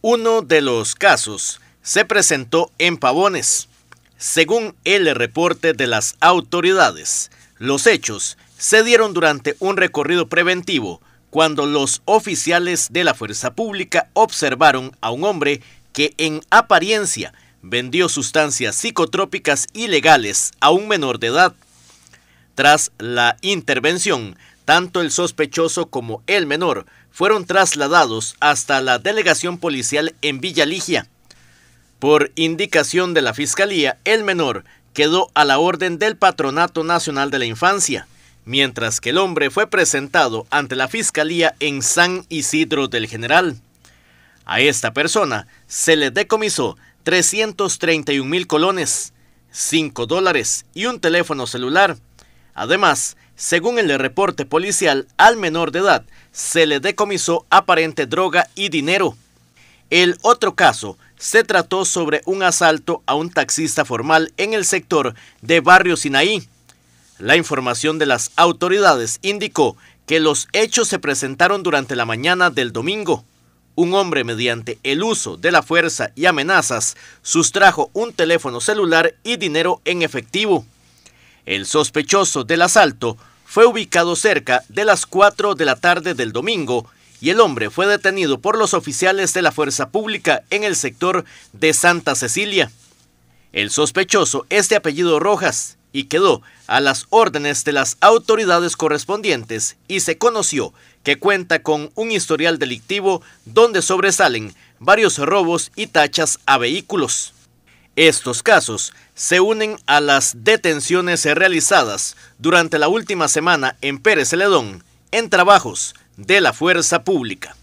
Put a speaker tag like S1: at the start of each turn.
S1: Uno de los casos se presentó en Pavones. Según el reporte de las autoridades, los hechos se dieron durante un recorrido preventivo cuando los oficiales de la fuerza pública observaron a un hombre que en apariencia vendió sustancias psicotrópicas ilegales a un menor de edad. Tras la intervención tanto el sospechoso como el menor fueron trasladados hasta la delegación policial en Villa Ligia. Por indicación de la Fiscalía, el menor quedó a la orden del Patronato Nacional de la Infancia, mientras que el hombre fue presentado ante la Fiscalía en San Isidro del General. A esta persona se le decomisó 331 mil colones, 5 dólares y un teléfono celular. Además, según el reporte policial, al menor de edad se le decomisó aparente droga y dinero. El otro caso se trató sobre un asalto a un taxista formal en el sector de Barrio Sinaí. La información de las autoridades indicó que los hechos se presentaron durante la mañana del domingo. Un hombre mediante el uso de la fuerza y amenazas sustrajo un teléfono celular y dinero en efectivo. El sospechoso del asalto fue ubicado cerca de las 4 de la tarde del domingo y el hombre fue detenido por los oficiales de la fuerza pública en el sector de Santa Cecilia. El sospechoso es de apellido Rojas y quedó a las órdenes de las autoridades correspondientes y se conoció que cuenta con un historial delictivo donde sobresalen varios robos y tachas a vehículos. Estos casos se unen a las detenciones realizadas durante la última semana en Pérez Celedón en trabajos de la fuerza pública.